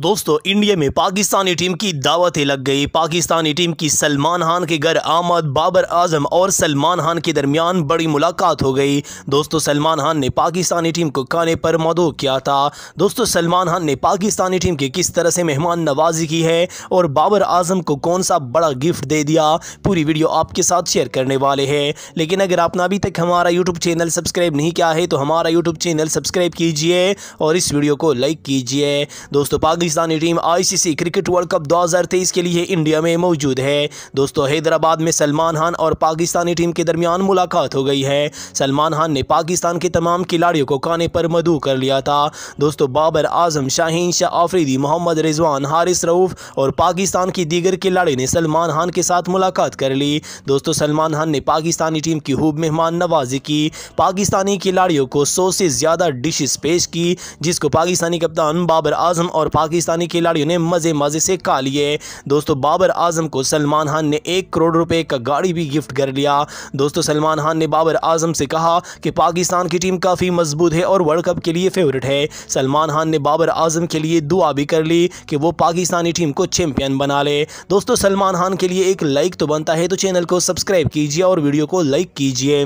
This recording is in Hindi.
दोस्तों इंडिया में पाकिस्तानी टीम की दावतें लग गई पाकिस्तानी टीम की सलमान खान के घर आमद बाबर आजम और सलमान खान के दरमियान बड़ी मुलाकात हो गई दोस्तों सलमान खान ने पाकिस्तानी टीम को खाने पर मदो किया था दोस्तों सलमान खान ने पाकिस्तानी टीम के किस तरह से मेहमान नवाजी की है और बाबर आजम को कौन सा बड़ा गिफ्ट दे दिया पूरी वीडियो आपके साथ शेयर करने वाले हैं लेकिन अगर आपने अभी तक हमारा यूट्यूब चैनल सब्सक्राइब नहीं किया है तो हमारा यूट्यूब चैनल सब्सक्राइब कीजिए और इस वीडियो को लाइक कीजिए दोस्तों Pakistan Pakistani team ICC cricket world cup 2023 के लिए इंडिया में मौजूद है दोस्तों हैदराबाद में सलमान खान और पाकिस्तानी टीम के दरमियान मुलाकात हो गई है सलमान खान ने पाकिस्तान के तमाम खिलाड़ियों को काने पर मधु कर लिया था दोस्तों बाबर आजम शाहीन शाह आफरीदी मोहम्मद रिजवान हारिस रऊफ और पाकिस्तान की दीगर खिलाड़ी ने सलमान खान के साथ मुलाकात कर ली दोस्तों सलमान खान ने पाकिस्तानी टीम की खूब मेहमान नवाजी की पाकिस्तानी खिलाड़ियों को सौ से ज़्यादा डिशेस पेश की जिसको पाकिस्तानी कप्तान बाबर आजम और पाकिस्तान पाकिस्तानी खिलाड़ियों ने मज़े मज़े से खा लिए दोस्तों बाबर आजम को सलमान खान ने एक करोड़ रुपए का गाड़ी भी गिफ्ट कर लिया दोस्तों सलमान खान ने बाबर आजम से कहा कि पाकिस्तान की टीम काफ़ी मजबूत है और वर्ल्ड कप के लिए फेवरेट है सलमान खान ने बाबर आजम के लिए दुआ भी कर ली कि वो पाकिस्तानी टीम को चैंपियन बना ले दोस्तों सलमान खान के लिए एक लाइक तो बनता है तो चैनल को सब्सक्राइब कीजिए और वीडियो को लाइक कीजिए